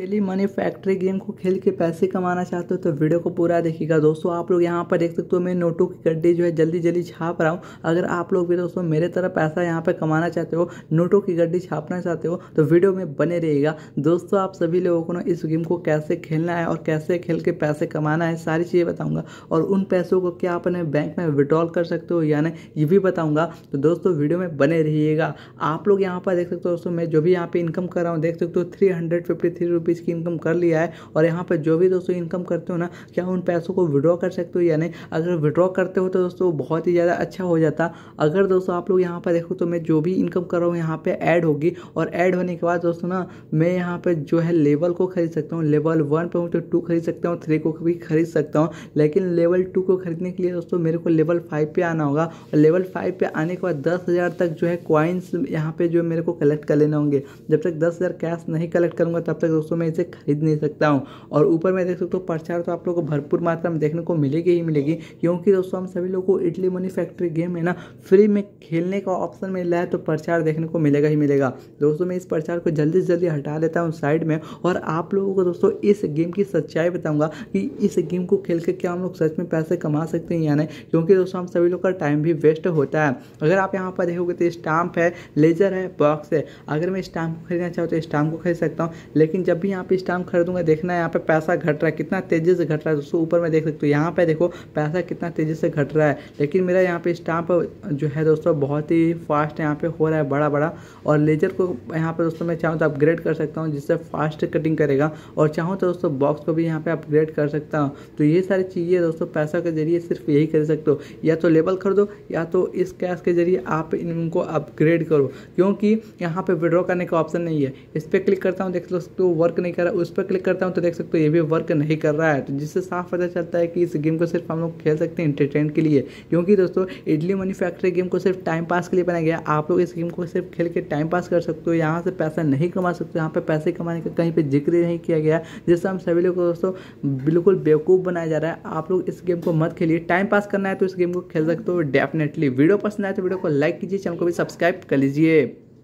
tele money factory game को खेल के पैसे कमाना चाहते हो तो वीडियो को पूरा देखिएगा दोस्तों आप लोग यहाँ पर देख सकते हो मैं नोटों की गड्डी जो है जल्दी जल्दी छाप रहा हूँ अगर आप लोग भी दोस्तों मेरे तरह पैसा यहाँ पर कमाना चाहते हो नोटों की गड्डी छापना चाहते हो तो वीडियो में बने रहिएगा दोस्तों आप सभी लोगों को ना इस गेम को कैसे खेलना है और कैसे खेल के पैसे कमाना है सारी चीज़ें बताऊँगा और उन पैसों को क्या अपने बैंक में विड्रॉल कर सकते हो या नहीं ये भी बताऊँगा तो दोस्तों वीडियो में बने रहिएगा आप लोग यहाँ पर देख सकते हो दोस्तों मैं जो भी यहाँ पर इनकम कर रहा हूँ देख सकते हो three hundred fifty three rupees की इनकम कर लिया है और यहाँ पर जो भी दोस्तों इनकम करते हो ना क्या उन पैसों को विड्रॉ कर सकते हो या नहीं अगर विड्रॉ करते हो तो दोस्तों बहुत ही ज़्यादा अच्छा हो जाता अगर दोस्तों आप लोग यहाँ पर देखो तो मैं जो भी इनकम कर रहा हूँ यहाँ पर ऐड होगी और ऐड होने के बाद दोस्तों ना मैं यहाँ पर जो है लेवल को खरीद सकता हूँ लेवल वन पर हूँ तो टू खरीद सकता हूँ थ्री को भी खरीद सकता हूँ लेकिन लेवल टू को खरीदने के लिए दोस्तों मेरे को लेवल फाइव पे आना होगा और लेवल फाइव पे आने के बाद दस हज़ार तक जो है क्वाइंस यहाँ पे जो मेरे को कलेक्ट कर लेना होंगे जब तक दस हज़ार कैश नहीं कलेक्ट करूँगा तब तक दोस्तों दोस्तों मैं इसे खरीद नहीं सकता हूँ और ऊपर मैं देख सकता हूँ प्रचार तो आप लोग को भरपूर मात्रा में देखने को मिलेगी ही मिलेगी क्योंकि दोस्तों हम सभी लोग को इडली मनी फैक्ट्री गेम है ना फ्री में खेलने का ऑप्शन मिल रहा है तो प्रचार देखने को मिलेगा ही मिलेगा दोस्तों मैं इस प्रचार को जल्दी से जल्दी हटा देता हूँ साइड में और आप लोगों को दोस्तों इस गेम की सच्चाई बताऊँगा कि इस गेम को खेल कर क्या हम लोग सच में पैसे कमा सकते हैं या नहीं क्योंकि दोस्तों हम सभी लोग का टाइम भी वेस्ट होता है अगर आप यहाँ पर देखोगे तो स्टाम्प है लेजर है बॉक्स है अगर मैं स्टाम्प को खरीदना चाहूँ तो स्टाम्प को खरीद सकता हूँ लेकिन जब भी यहाँ पे स्टाम्प खरीदूंगा देखना है यहाँ पे पैसा घट रहा है कितना तेज़ी से घट रहा है दोस्तों ऊपर में देख सकते हो यहाँ पे देखो पैसा कितना तेज़ी से घट रहा है लेकिन मेरा यहाँ पे स्टाम्प जो है दोस्तों बहुत ही फास्ट यहाँ पे हो रहा है बड़ा बड़ा और लेजर को यहाँ पे दोस्तों मैं चाहूँ तो अपग्रेड कर सकता हूँ जिससे फास्ट कटिंग करेगा और चाहूँ तो दोस्तों बॉक्स को भी यहाँ पर अपग्रेड कर सकता हूँ तो ये सारी चीज़ें दोस्तों पैसा के जरिए सिर्फ यही कर सकते हो या तो लेबल खरीदो या तो इस कैश के जरिए आप इनको अपग्रेड करो क्योंकि यहाँ पर विड्रॉ करने का ऑप्शन नहीं है इस पर क्लिक करता हूँ देख सकते हो वर्क वर्क नहीं कर रहा उस पर क्लिक करता हूँ तो देख सकते हो ये भी वर्क नहीं कर रहा है तो जिससे साफ पता चलता है कि इस गेम को सिर्फ हम लोग खेल सकते हैं इंटरटेन के लिए क्योंकि दोस्तों इडली मनी फैक्ट्री गेम को सिर्फ टाइम पास के लिए बनाया गया आप लोग इस गेम को सिर्फ खेल के टाइम पास कर सकते हो यहाँ से पैसा नहीं कमा सकते यहाँ पर पैसे कमाने का कहीं पर जिक्र नहीं किया गया जिससे हम सभी लोग को दोस्तों बिल्कुल बेवकूफ़ बनाया जा रहा है आप लोग इस गेम को मत खेलिए टाइम पास करना है तो इस गेम को खेल सकते हो डेफिनेटली वीडियो पसंद आए तो वीडियो को लाइक कीजिए चैनल को भी सब्सक्राइब कर लीजिए